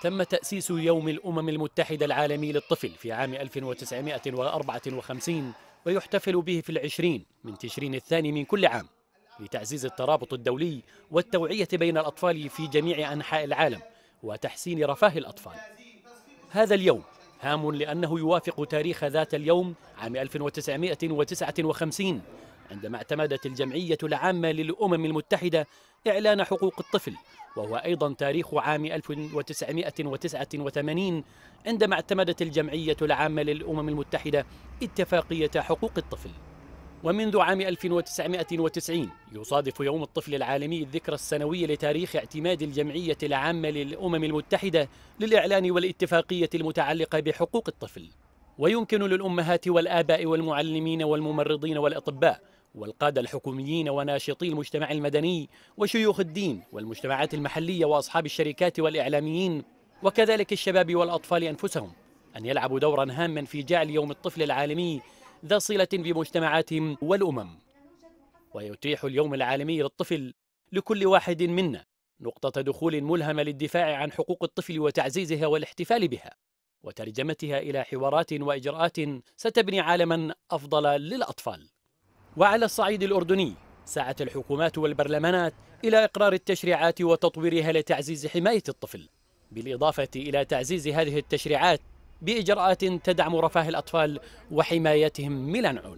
تم تأسيس يوم الأمم المتحدة العالمي للطفل في عام 1954 ويحتفل به في العشرين من تشرين الثاني من كل عام لتعزيز الترابط الدولي والتوعية بين الأطفال في جميع أنحاء العالم وتحسين رفاه الأطفال هذا اليوم هام لأنه يوافق تاريخ ذات اليوم عام 1959 عندما اعتمدت الجمعية العامة للأمم المتحدة إعلان حقوق الطفل وهو أيضا تاريخ عام 1989 عندما اعتمدت الجمعية العامة للأمم المتحدة اتفاقية حقوق الطفل ومنذ عام 1990 يصادف يوم الطفل العالمي الذكرى السنوية لتاريخ اعتماد الجمعية العامة للأمم المتحدة للإعلان والاتفاقية المتعلقة بحقوق الطفل ويمكن للأمهات والآباء والمعلمين والممرضين والأطباء والقادة الحكوميين وناشطي المجتمع المدني وشيوخ الدين والمجتمعات المحلية وأصحاب الشركات والإعلاميين وكذلك الشباب والأطفال أنفسهم أن يلعبوا دورا هاما في جعل يوم الطفل العالمي ذا صلة بمجتمعاتهم والأمم ويتيح اليوم العالمي للطفل لكل واحد منا نقطة دخول ملهمة للدفاع عن حقوق الطفل وتعزيزها والاحتفال بها وترجمتها إلى حوارات وإجراءات ستبني عالما أفضل للأطفال وعلى الصعيد الأردني سعت الحكومات والبرلمانات إلى إقرار التشريعات وتطويرها لتعزيز حماية الطفل بالإضافة إلى تعزيز هذه التشريعات بإجراءات تدعم رفاه الأطفال وحمايتهم من العنف